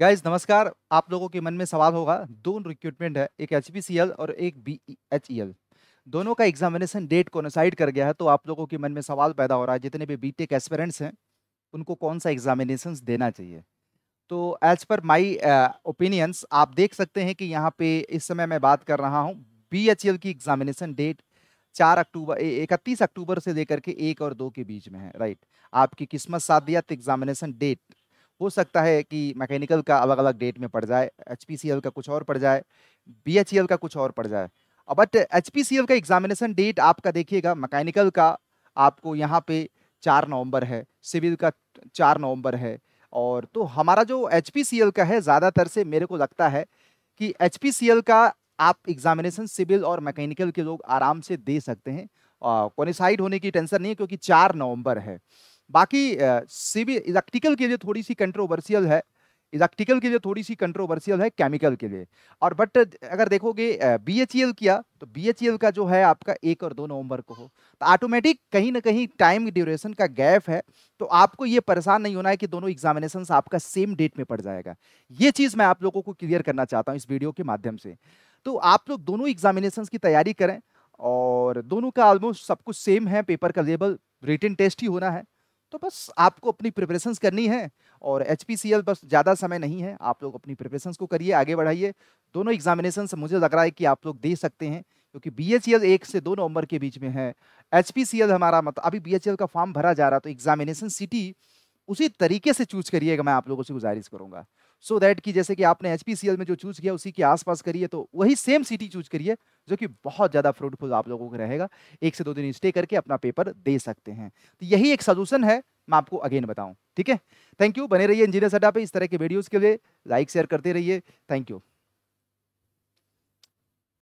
guys नमस्कार आप लोगों के मन में सवाल होगा दो रिक्रूटमेंट है एक एच और एक बी एच ई एल दोनों का एग्जामिनेशन डेट कोनोसाइड कर गया है तो आप लोगों के मन में सवाल पैदा हो रहा है जितने भी बीटेक एस्पेरेंट्स हैं उनको कौन सा एग्जामिनेशन देना चाहिए तो एज पर माई ओपिनियंस आप देख सकते हैं कि यहाँ पे इस समय मैं बात कर रहा हूँ बी एच एल की एग्जामिनेशन डेट चार अक्टूबर इकतीस अक्टूबर से लेकर के एक और दो के बीच में है राइट आपकी किस्मत साथ दिया तो एग्जामिनेशन डेट हो सकता है कि मैकेनिकल का अलग अलग डेट में पड़ जाए एच का कुछ और पड़ जाए बी का कुछ और पड़ जाए बट एच का एग्जामिनेशन डेट आपका देखिएगा मैकेनिकल का आपको यहाँ पे चार नवंबर है सिविल का चार नवंबर है और तो हमारा जो एच का है ज़्यादातर से मेरे को लगता है कि एच का आप एग्जामिनेशन सिविल और मैकेनिकल के लोग आराम से दे सकते हैं कोनिसाइड होने की टेंशन नहीं है क्योंकि चार नवंबर है बाकी सीबी इलेक्ट्रिकल के लिए थोड़ी सी कंट्रोवर्सियल है इलेक्ट्रिकल के लिए थोड़ी सी कंट्रोवर्सियल है केमिकल के लिए और बट अगर देखोगे बी एच e किया तो बी एच e का जो है आपका एक और दो नवंबर को हो तो ऑटोमेटिक कहीं ना कहीं टाइम ड्यूरेशन का गैप है तो आपको ये परेशान नहीं होना है कि दोनों एग्जामिनेशन आपका सेम डेट में पड़ जाएगा ये चीज़ मैं आप लोगों को क्लियर करना चाहता हूँ इस वीडियो के माध्यम से तो आप लोग दोनों एग्जामिनेशन की तैयारी करें और दोनों का ऑलमोस्ट सब कुछ सेम है पेपर का लेवल रिटर्न टेस्ट ही होना है तो बस आपको अपनी प्रिपरेशन करनी है और एच बस ज़्यादा समय नहीं है आप लोग अपनी प्रिपरेशन को करिए आगे बढ़ाइए दोनों एग्जामिनेशन मुझे लग रहा है कि आप लोग दे सकते हैं क्योंकि बी एच एक से दो नवंबर के बीच में है एच हमारा मतलब अभी बी का फॉर्म भरा जा रहा है तो एग्जामिनेशन सिटी उसी तरीके से चूज करिएगा मैं आप लोगों से गुजारिश करूंगा सो so दैट कि जैसे कि आपने एच में जो चूज किया उसी के आसपास करिए तो वही सेम सिटी चूज करिए जो कि बहुत ज़्यादा फ्रूटफुल आप लोगों को रहेगा एक से दो दिन स्टे करके अपना पेपर दे सकते हैं तो यही एक सोल्यूशन है मैं आपको अगेन बताऊँ ठीक है थैंक यू बने रहिए इंजीनियर सड्डा पे इस तरह के वीडियोज़ के लिए लाइक शेयर करते रहिए थैंक यू